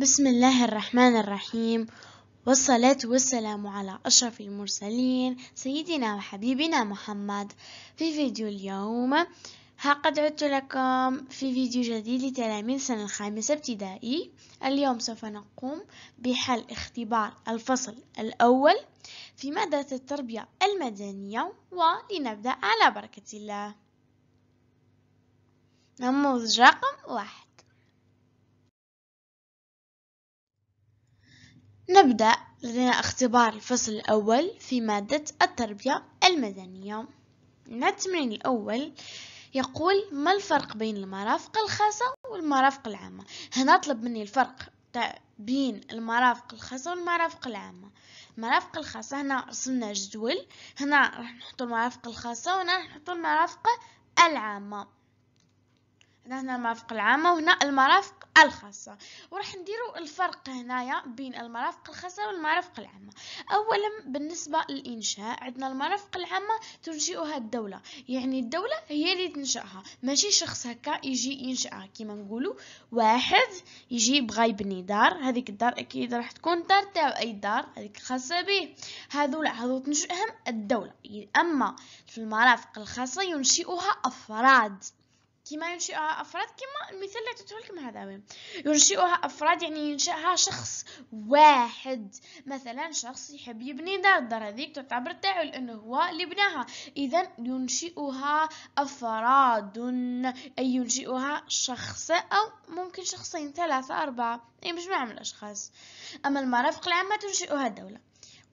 بسم الله الرحمن الرحيم والصلاة والسلام على أشرف المرسلين سيدنا وحبيبنا محمد في فيديو اليوم ها قد عدت لكم في فيديو جديد لتلاميذ سنة الخامسة ابتدائي اليوم سوف نقوم بحل اختبار الفصل الأول في مادة التربية المدنية ولنبدأ على بركة الله نموذج رقم واحد نبدأ لدينا اختبار الفصل الأول في مادة التربية المدنية التمرين الأول يقول ما الفرق بين المرافق الخاصة والمرافق العامة هنا طلب مني الفرق بين المرافق الخاصة والمرافق العامة المرافق الخاصة هنا رسمنا جدول هنا راح نحط المرافق الخاصة وهنا راح نحط المرافق العامة هنا هنا المرافق العامة وهنا المرافق الخاصة وراح نديرو الفرق هنايا بين المرافق الخاصة والمرافق العامة أولا بالنسبة للإنشاء عندنا المرافق العامة تنشئها الدولة يعني الدولة هي اللي تنشأها ماشي شخص هكا يجي ينشأها كيما نقولو واحد يجي بغا يبني دار هذيك الدار أكيد راح تكون دار تاعو أي دار هذيك خاصة به هذو لا هذو تنشئهم الدولة أما في المرافق الخاصة ينشئها أفراد كما ينشئها أفراد كما المثال اللي عطيته لكم هذا ينشئها أفراد يعني ينشئها شخص واحد مثلا شخص يحب يبني دار الدار هذيك تعتبر تاعو لأنه هو اللي بناها إذا ينشئها أفراد أي ينشئها شخص أو ممكن شخصين ثلاثة أربعة أي مجموعة من الأشخاص أما المرافق العامة تنشئها الدولة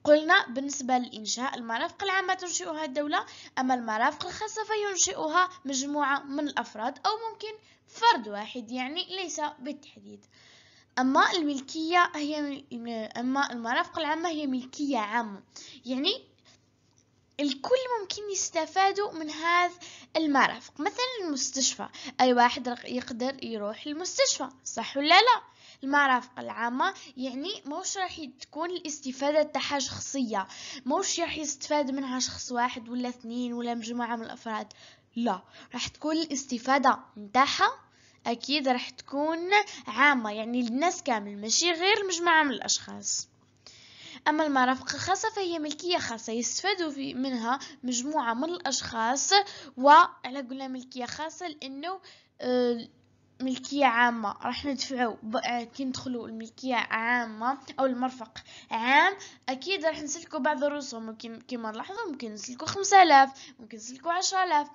قلنا بالنسبة للإنشاء المرافق العامة تنشئها الدولة أما المرافق الخاصة فينشئها مجموعة من الأفراد أو ممكن فرد واحد يعني ليس بالتحديد أما الملكية هي أما المرافق العامة هي ملكية عامة يعني الكل ممكن يستفادوا من هذا المرافق مثلا المستشفى أي واحد يقدر يروح المستشفى صح ولا لا المرافق العامة يعني موش راح تكون الاستفادة تاعها شخصية موش راح يستفاد منها شخص واحد ولا اثنين ولا مجموعة من الأفراد لا راح تكون الاستفادة نتاعها أكيد راح تكون عامة يعني للناس كامل ماشي غير مجموعة من الأشخاص أما المرافق الخاصة فهي ملكية خاصة يستفاد في منها مجموعة من الأشخاص وعلى قولنا ملكية خاصة لأنه آه، ملكية عامة راح ندفعو كي ندخلو الملكية عامة أو المرفق عام أكيد راح نسلكو بعض الرسوم ممكن كيما نلاحظو ممكن نسلكو خمسة آلاف ممكن نسلكو عشرة آلاف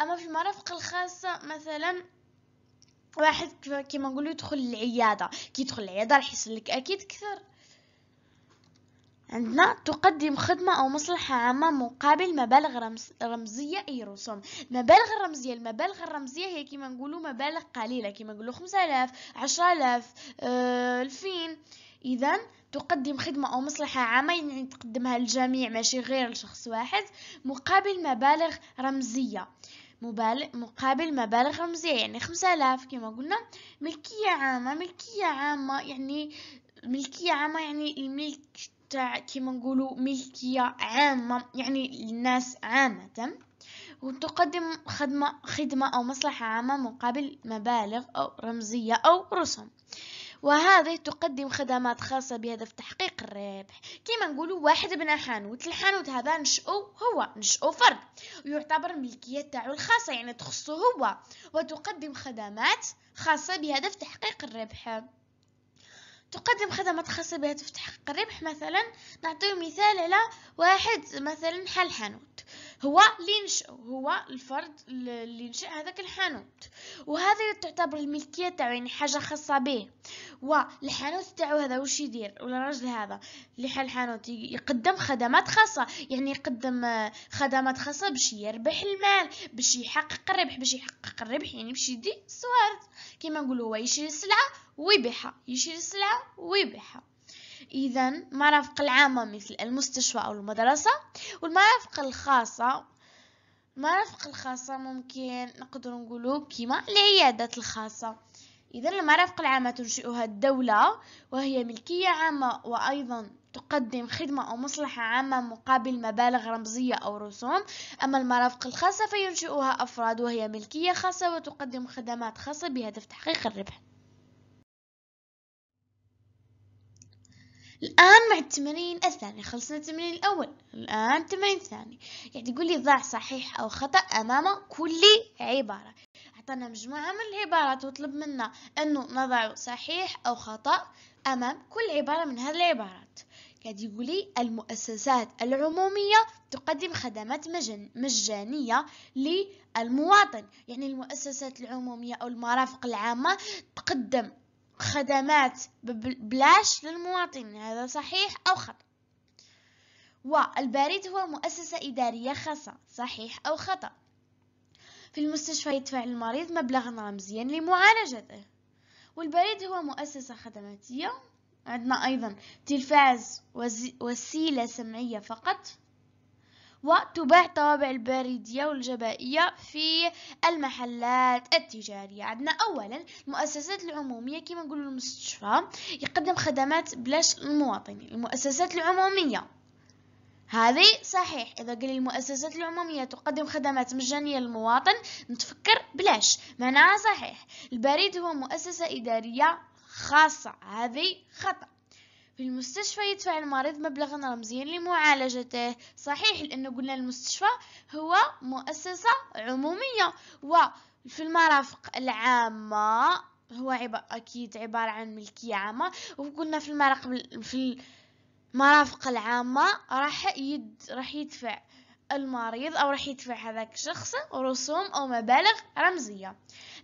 أما في المرافق الخاصة مثلا واحد كيما نقولو يدخل العيادة كي يدخل العيادة راح يسلك أكيد كثر عندنا تقدم خدمة أو مصلحة عامة مقابل مبالغ رمز رمزية أي رسوم مبالغ الرمزية المبالغ الرمزية هي كما نقولوا مبالغ قليلة كما نقولوا عشرة آلاف آه، ألفين إذا تقدم خدمة أو مصلحة عامة يعني تقدمها للجميع ماشي غير لشخص واحد مقابل مبالغ رمزية مقابل مبالغ رمزية يعني آلاف كما قلنا ملكية عامة ملكية عامة يعني ملكية عامة يعني الملك تاع كيما نقولوا ملكيه عامه يعني للناس عامه وتقدم خدمة خدمة أو مصلحة عامة مقابل مبالغ أو رمزية أو رسوم وهذه تقدم خدمات خاصة بهدف تحقيق الربح كيما نقولوا واحد بنى حانوت الحانوت هذا نشأو هو نشأو فرد ويعتبر الملكية تاعو الخاصة يعني تخصه هو وتقدم خدمات خاصة بهدف تحقيق الربح تقدم خدمات خاصة بها تفتح الربح مثلا نعطيه مثال على واحد مثلا حل حانوت هو اللي ينشأ هو الفرد اللي نشأ هذاك الحانوت وهذا تعتبر الملكية تاعو يعني حاجة خاصة به والحانوت تاعو هذا وش يدير ولا الراجل هذا اللي حل حانوت يقدم خدمات خاصة يعني يقدم آه، خدمات خاصة باش يربح المال باش يحقق الربح باش يحقق الربح يعني باش يدي الصوارد كيما نقولوا هو يشري السلعة ويبيعها يشري السلعة ويبيعها إذا مرافق العامة مثل المستشفى أو المدرسة والمرافق الخاصة المرافق الخاصة ممكن نقدر نقولو كيما العيادات الخاصة إذا المرافق العامة تنشئها الدولة وهي ملكية عامة وأيضا تقدم خدمة أو مصلحة عامة مقابل مبالغ رمزية أو رسوم أما المرافق الخاصة فينشئها أفراد وهي ملكية خاصة وتقدم خدمات خاصة بهدف تحقيق الربح الآن مع التمرين الثاني خلصنا التمرين الأول الآن التمرين الثاني يعني تقول لي ضع صحيح أو خطأ أمام كل عبارة أعطانا مجموعة من العبارات وطلب منا أنه نضع صحيح أو خطأ أمام كل عبارة من هذه العبارات قاعد يقول لي المؤسسات العمومية تقدم خدمات مجن مجانية للمواطن يعني المؤسسات العمومية أو المرافق العامة تقدم خدمات ببلاش للمواطنين هذا صحيح أو خطأ والبريد هو مؤسسة إدارية خاصة صحيح أو خطأ في المستشفى يدفع المريض مبلغا رمزيا لمعالجته والبريد هو مؤسسة خدماتية عندنا أيضا تلفاز وسيلة سمعية فقط وتباع طوابع البريدية والجبائية في المحلات التجارية عندنا أولا المؤسسات العمومية كما نقولوا المستشفى يقدم خدمات بلاش للمواطنين المؤسسات العمومية هذه صحيح اذا قال المؤسسات العموميه تقدم خدمات مجانيه للمواطن نتفكر بلاش معناها صحيح البريد هو مؤسسه اداريه خاصه هذه خطا في المستشفى يدفع المريض مبلغا رمزيا لمعالجته صحيح لأنه قلنا المستشفى هو مؤسسة عمومية وفي المرافق العامة هو عبارة أكيد عبارة عن ملكية عامة وقلنا في المرافق في المرافق العامة راح يد راح يدفع المريض أو راح يدفع هذاك الشخص رسوم أو مبالغ رمزية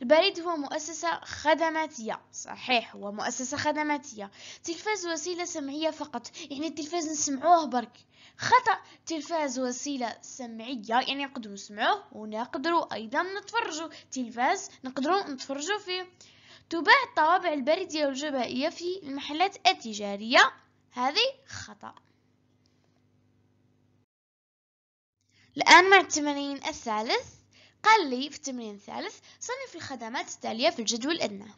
البريد هو مؤسسة خدماتية صحيح هو مؤسسة خدماتية تلفاز وسيلة سمعية فقط يعني التلفاز نسمعوه برك خطأ تلفاز وسيلة سمعية يعني نقدروا نسمعوه ونقدروا أيضا نتفرجوا تلفاز نقدروا نتفرجوا فيه تباع الطوابع البريدية والجبائية في المحلات التجارية هذه خطأ الآن مع التمرين الثالث قال لي في التمرين الثالث صنف الخدمات التالية في الجدول الأدنى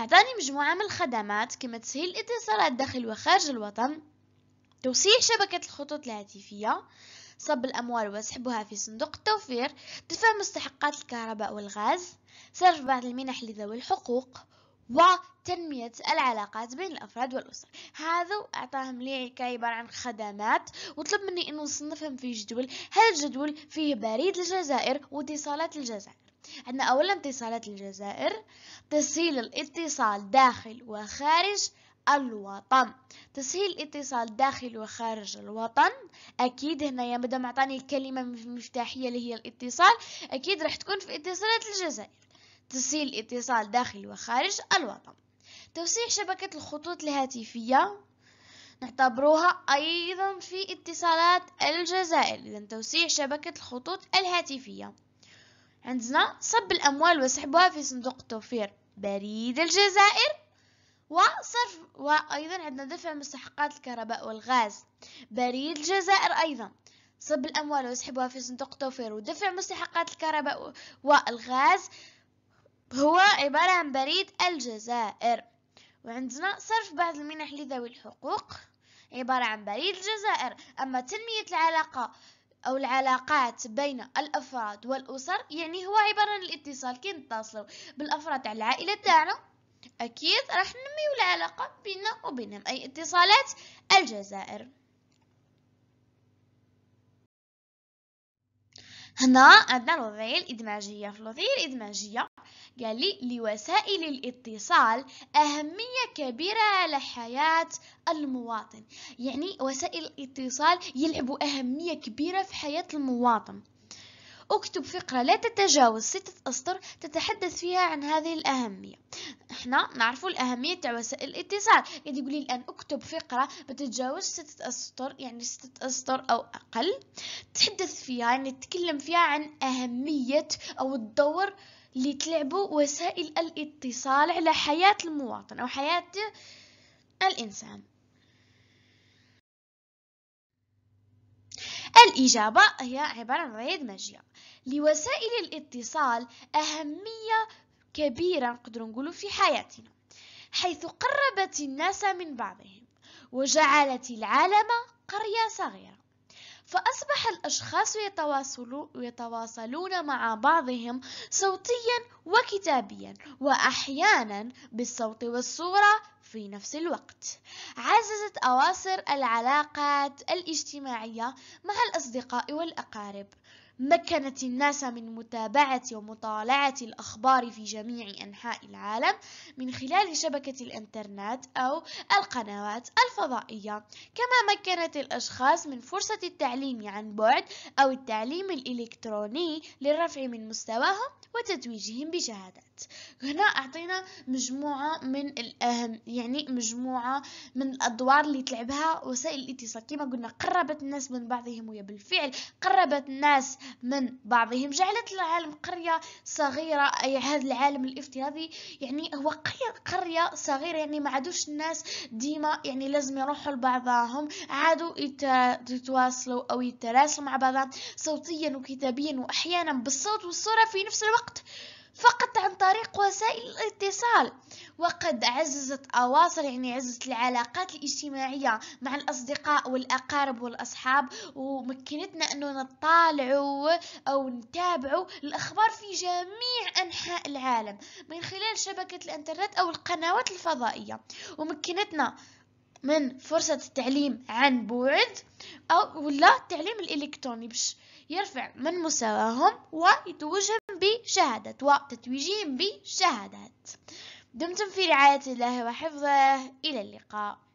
أعطاني مجموعة من الخدمات كما تسهيل الاتصالات داخل وخارج الوطن توسيع شبكة الخطوط الهاتفية صب الأموال وسحبها في صندوق التوفير دفع مستحقات الكهرباء والغاز صرف بعض المنح لذوي الحقوق و تنمية العلاقات بين الأفراد والأسر هذا أعطاهم لي حكاية عبارة عن خدمات وطلب مني أنه نصنفهم في جدول هذا الجدول فيه بريد الجزائر واتصالات الجزائر عندنا أولا اتصالات الجزائر تسهيل الاتصال داخل وخارج الوطن تسهيل الاتصال داخل وخارج الوطن اكيد هنايا مدام عطاني الكلمه المفتاحيه اللي هي الاتصال اكيد راح تكون في اتصالات الجزائر تسهيل الاتصال داخل وخارج الوطن توسيع شبكة الخطوط الهاتفية نعتبروها أيضا في اتصالات الجزائر إذا توسيع شبكة الخطوط الهاتفية عندنا صب الأموال وسحبها في صندوق التوفير بريد الجزائر وصرف وأيضا عندنا دفع مستحقات الكهرباء والغاز بريد الجزائر أيضا صب الأموال وسحبها في صندوق التوفير ودفع مستحقات الكهرباء والغاز هو عبارة عن بريد الجزائر وعندنا صرف بعض المنح لذوي الحقوق عبارة عن بريد الجزائر أما تنمية العلاقة أو العلاقات بين الأفراد والأسر يعني هو عبارة عن الاتصال كي نتصلوا بالأفراد تاع العائلة تاعنا أكيد راح ننمي العلاقة بيننا وبينهم أي اتصالات الجزائر هنا عندنا الوضعية الإدماجية في الوضعية الإدماجية قال لي لوسائل الاتصال أهمية كبيرة على حياة المواطن يعني وسائل الاتصال يلعبوا أهمية كبيرة في حياة المواطن اكتب فقرة لا تتجاوز ستة أسطر تتحدث فيها عن هذه الأهمية احنا نعرفوا الأهمية تاع وسائل الاتصال يعني يقولي الآن اكتب فقرة بتتجاوز ستة أسطر يعني ستة أسطر أو أقل تحدث فيها يعني تتكلم فيها عن أهمية أو الدور اللي تلعبوا وسائل الاتصال على حياة المواطن أو حياة الإنسان الإجابة هي عبارة عن رائد ماجية لوسائل الاتصال أهمية كبيرة نقدر نقوله في حياتنا حيث قربت الناس من بعضهم وجعلت العالم قرية صغيرة فأصبح الأشخاص يتواصلون مع بعضهم صوتيا وكتابيا وأحيانا بالصوت والصورة في نفس الوقت عززت أواصر العلاقات الاجتماعية مع الأصدقاء والأقارب مكنت الناس من متابعة ومطالعة الأخبار في جميع أنحاء العالم من خلال شبكة الإنترنت أو القنوات الفضائية، كما مكنت الأشخاص من فرصة التعليم عن بعد أو التعليم الإلكتروني للرفع من مستواهم وتتويجهم بشهادات. هنا أعطينا مجموعة من الأهم يعني مجموعة من الأدوار اللي تلعبها وسائل الاتصال كما قلنا قربت الناس من بعضهم وهي بالفعل قربت الناس من بعضهم جعلت العالم قرية صغيرة أي هذا العالم الافتراضي يعني هو قرية صغيرة يعني ما عادوش الناس ديما يعني لازم يروحوا لبعضهم عادوا يتواصلوا أو يتراسلوا مع بعضهم صوتيا وكتابيا وأحيانا بالصوت والصورة في نفس الوقت فقط عن طريق وسائل الاتصال وقد عززت أواصر يعني عززت العلاقات الاجتماعية مع الأصدقاء والأقارب والأصحاب ومكنتنا أنه نطالع أو نتابع الأخبار في جميع أنحاء العالم من خلال شبكة الإنترنت أو القنوات الفضائية ومكنتنا من فرصة التعليم عن بعد أو ولا التعليم الإلكتروني باش يرفع من مستواهم ويتوجه بشهادات وتتويجهم بشهادات دمتم في رعاية الله وحفظه إلى اللقاء